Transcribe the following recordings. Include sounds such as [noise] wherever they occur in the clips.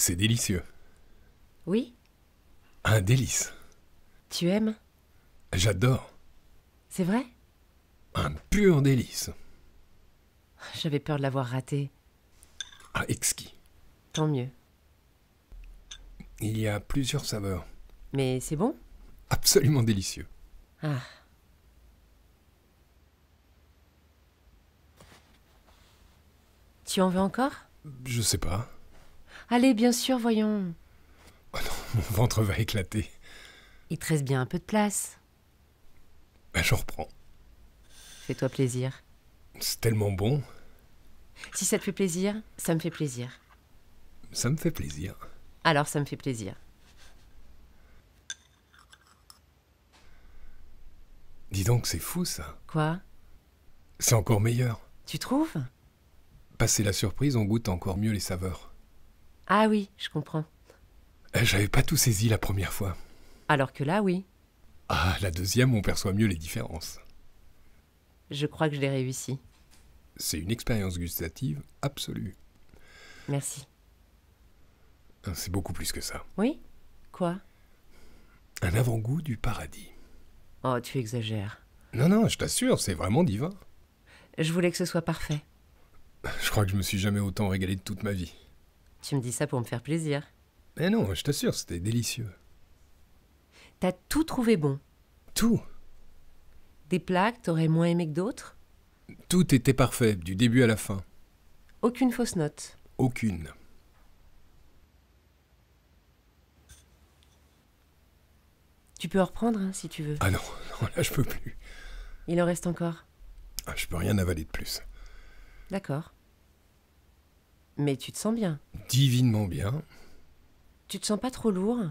C'est délicieux. Oui Un délice. Tu aimes J'adore. C'est vrai Un pur délice. J'avais peur de l'avoir raté. Ah, exquis. Tant mieux. Il y a plusieurs saveurs. Mais c'est bon Absolument délicieux. Ah. Tu en veux encore Je sais pas. Allez, bien sûr, voyons. Oh non, mon ventre va éclater. Il te reste bien un peu de place. Ben, je reprends. Fais-toi plaisir. C'est tellement bon. Si ça te fait plaisir, ça me fait plaisir. Ça me fait plaisir. Alors ça me fait plaisir. Dis donc, c'est fou ça. Quoi C'est encore meilleur. Tu trouves Passer la surprise, on goûte encore mieux les saveurs. Ah oui, je comprends. Eh, j'avais pas tout saisi la première fois. Alors que là, oui. Ah, la deuxième, on perçoit mieux les différences. Je crois que je l'ai réussi. C'est une expérience gustative absolue. Merci. Ah, c'est beaucoup plus que ça. Oui Quoi Un avant-goût du paradis. Oh, tu exagères. Non, non, je t'assure, c'est vraiment divin. Je voulais que ce soit parfait. Je crois que je me suis jamais autant régalé de toute ma vie. Tu me dis ça pour me faire plaisir. Mais non, je t'assure, c'était délicieux. T'as tout trouvé bon Tout Des plaques, que t'aurais moins aimé que d'autres Tout était parfait, du début à la fin. Aucune fausse note Aucune. Tu peux en reprendre hein, si tu veux. Ah non, [laughs] non, là je peux plus. Il en reste encore. Ah, je peux rien avaler de plus. D'accord. Mais tu te sens bien. Divinement bien. Tu te sens pas trop lourd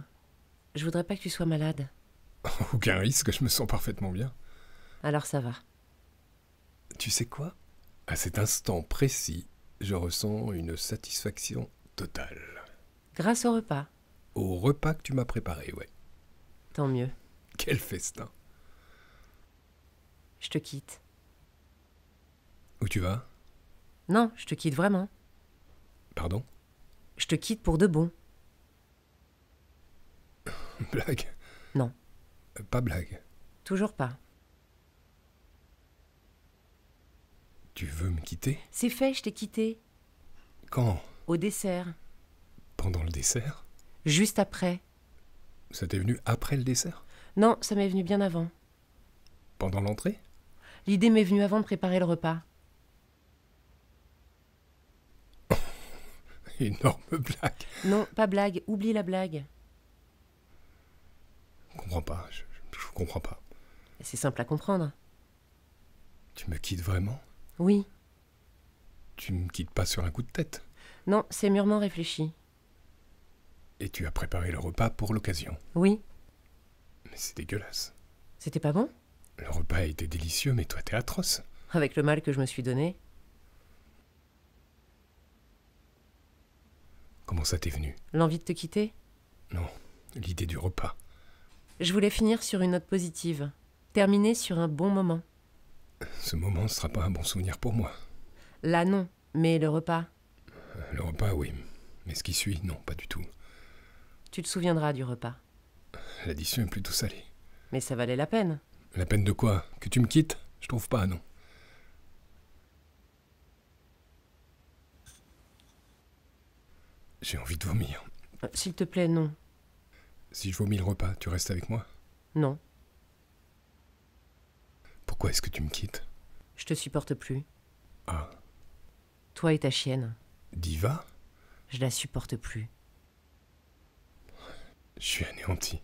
Je voudrais pas que tu sois malade. [laughs] Aucun risque, je me sens parfaitement bien. Alors ça va. Tu sais quoi À cet instant précis, je ressens une satisfaction totale. Grâce au repas Au repas que tu m'as préparé, ouais. Tant mieux. Quel festin Je te quitte. Où tu vas Non, je te quitte vraiment. Pardon Je te quitte pour de bon. [laughs] Blague Non. Pas blague. Toujours pas. Tu veux me quitter C'est fait, je t'ai quitté. Quand Au dessert. Pendant le dessert Juste après. Ça t'est venu après le dessert Non, ça m'est venu bien avant. Pendant l'entrée L'idée m'est venue avant de préparer le repas. [laughs] énorme blague. Non, pas blague. Oublie la blague. Je comprends pas. Je, je, comprends pas. C'est simple à comprendre. Tu me quittes vraiment Oui. Tu me quittes pas sur un coup de tête Non, c'est mûrement réfléchi. Et tu as préparé le repas pour l'occasion Oui. Mais c'est dégueulasse. C'était pas bon Le repas a été délicieux, mais toi t'es atroce. Avec le mal que je me suis donné Comment ça t'est venu L'envie de te quitter Non, l'idée du repas. Je voulais finir sur une note positive, terminer sur un bon moment. Ce moment ne sera pas un bon souvenir pour moi. Là non, mais le repas. Le repas, oui. Mais ce qui suit, non, pas du tout. Tu te souviendras du repas. L'addition est plutôt salée. Mais ça valait la peine. La peine de quoi Que tu me quittes Je trouve pas, non. J'ai envie de vomir. Euh, s'il te plaît, non. Si je vomis le repas, tu restes avec moi Non. Pourquoi est-ce que tu me quittes Je te supporte plus. Ah. Toi et ta chienne. Diva Je la supporte plus. Je suis anéanti.